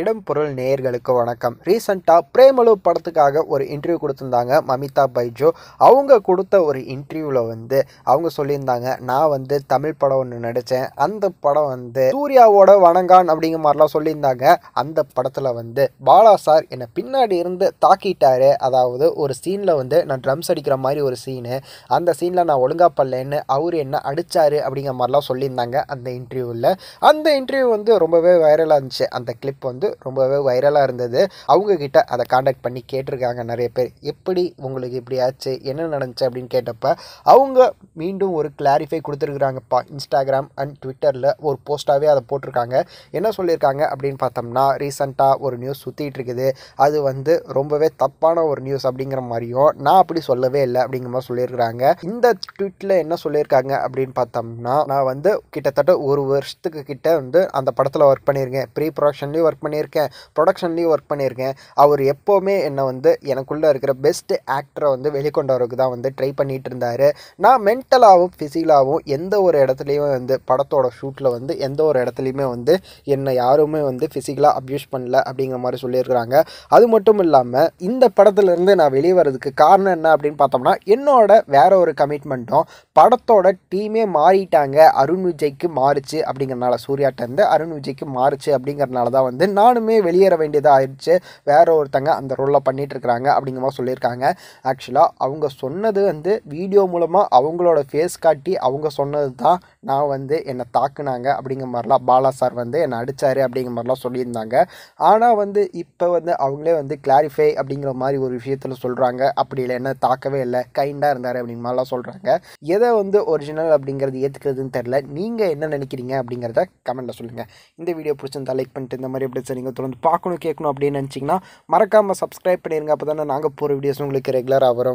இடம் பொருள் நேயர்களுக்கு வணக்கம் ரீசண்டாக பிரேமலு படத்துக்காக ஒரு இன்டர்வியூ கொடுத்துருந்தாங்க மமிதா பைஜோ அவங்க கொடுத்த ஒரு இன்டர்வியூவில் வந்து அவங்க சொல்லியிருந்தாங்க நான் வந்து தமிழ் படம் ஒன்று நடித்தேன் அந்த படம் வந்து சூர்யாவோட வணங்கான் அப்படிங்கிற மாதிரிலாம் சொல்லியிருந்தாங்க அந்த படத்தில் வந்து பாலா சார் என்னை பின்னாடி இருந்து தாக்கிட்டாரு அதாவது ஒரு சீனில் வந்து நான் ட்ரம்ஸ் அடிக்கிற மாதிரி ஒரு சீனு அந்த சீனில் நான் ஒழுங்கா பண்ணலன்னு அவர் என்ன அடித்தார் அப்படிங்கிற மாதிரிலாம் சொல்லியிருந்தாங்க அந்த இன்டர்வியூவில் அந்த இன்டர்வியூ வந்து ரொம்பவே வைரலாக இருந்துச்சு அந்த கிளிப் வந்து வந்து ரொம்பவே வைரலாக இருந்தது அவங்கக்கிட்ட அதை காண்டாக்ட் பண்ணி கேட்டிருக்காங்க நிறைய பேர் எப்படி உங்களுக்கு இப்படி ஆச்சு என்ன நடந்துச்சு அப்படின்னு கேட்டப்ப அவங்க மீண்டும் ஒரு கிளாரிஃபை கொடுத்துருக்குறாங்கப்பா இன்ஸ்டாகிராம் அண்ட் ட்விட்டரில் ஒரு போஸ்ட்டாகவே அதை போட்டிருக்காங்க என்ன சொல்லியிருக்காங்க அப்படின்னு பார்த்தோம்னா ரீசண்டாக ஒரு நியூஸ் சுற்றிட்டு இருக்குது அது வந்து ரொம்பவே தப்பான ஒரு நியூஸ் அப்படிங்கிற மாதிரியும் நான் அப்படி சொல்லவே இல்லை அப்படிங்கிற மாதிரி சொல்லியிருக்கிறாங்க இந்த ட்விட்டில் என்ன சொல்லியிருக்காங்க அப்படின்னு பார்த்தோம்னா நான் வந்து கிட்டத்தட்ட ஒரு வருஷத்துக்கு கிட்ட வந்து அந்த படத்தில் ஒர்க் பண்ணியிருக்கேன் ப்ரீ ப்ரொடக்ஷன்லேயும் ஒர்க் பண்ணி பண்ணியிருக்கேன் ப்ரொடக்ஷன்லேயும் ஒர்க் பண்ணியிருக்கேன் அவர் எப்போவுமே என்னை வந்து எனக்குள்ளே இருக்கிற பெஸ்ட் ஆக்டரை வந்து வெளிக்கொண்டவருக்கு தான் வந்து ட்ரை பண்ணிகிட்டு இருந்தார் நான் மென்டலாகவும் ஃபிசிக்கலாகவும் எந்த ஒரு இடத்துலையுமே வந்து படத்தோட ஷூட்டில் வந்து எந்த ஒரு இடத்துலையுமே வந்து என்னை யாருமே வந்து ஃபிசிக்கலாக அப்யூஸ் பண்ணல அப்படிங்கிற மாதிரி சொல்லியிருக்கிறாங்க அது மட்டும் இல்லாமல் இந்த படத்துலேருந்து நான் வெளியே வரதுக்கு காரணம் என்ன அப்படின்னு பார்த்தோம்னா என்னோட வேற ஒரு கமிட்மெண்ட்டும் படத்தோட டீமே மாறிட்டாங்க அருண் விஜய்க்கு மாறுச்சு அப்படிங்கிறனால சூர்யாட்டேருந்து அருண் விஜய்க்கு மாறுச்சு அப்படிங்கிறனால தான் வந்து நானுமே வெளியேற வேண்டியதாக ஆயிடுச்சு வேற ஒருத்தங்க அந்த ரோலை பண்ணிகிட்ருக்குறாங்க அப்படிங்கிற மாதிரி சொல்லியிருக்காங்க ஆக்சுவலாக அவங்க சொன்னது வந்து வீடியோ மூலமாக அவங்களோட ஃபேஸ் காட்டி அவங்க சொன்னது தான் நான் வந்து என்னை தாக்குனாங்க அப்படிங்கிற மாதிரிலாம் பாலா சார் வந்து என்னை அடித்தார் அப்படிங்கிற மாதிரிலாம் சொல்லியிருந்தாங்க ஆனால் வந்து இப்போ வந்து அவங்களே வந்து கிளாரிஃபை அப்படிங்கிற மாதிரி ஒரு விஷயத்தில் சொல்கிறாங்க அப்படி இல்லை என்ன தாக்கவே இல்லை கைண்டாக இருந்தார் அப்படிங்கிற மாதிரிலாம் சொல்கிறாங்க எதை வந்து ஒரிஜினல் அப்படிங்கிறது ஏற்றுக்கிறதுன்னு தெரில நீங்கள் என்ன நினைக்கிறீங்க அப்படிங்கிறத கமெண்ட்டில் சொல்லுங்கள் இந்த வீடியோ பிடிச்சிருந்தா லைக் பண்ணிட்டு இந்த மாதிரி எப்படி வீடியோஸை நீங்கள் தொடர்ந்து பார்க்கணும் கேட்கணும் அப்படின்னு நினச்சிங்கன்னா மறக்காமல் சப்ஸ்கிரைப் பண்ணிடுங்க அப்போ தானே நாங்கள் போகிற வீடியோஸ் உங்களுக்கு ரெகுலராக வரும்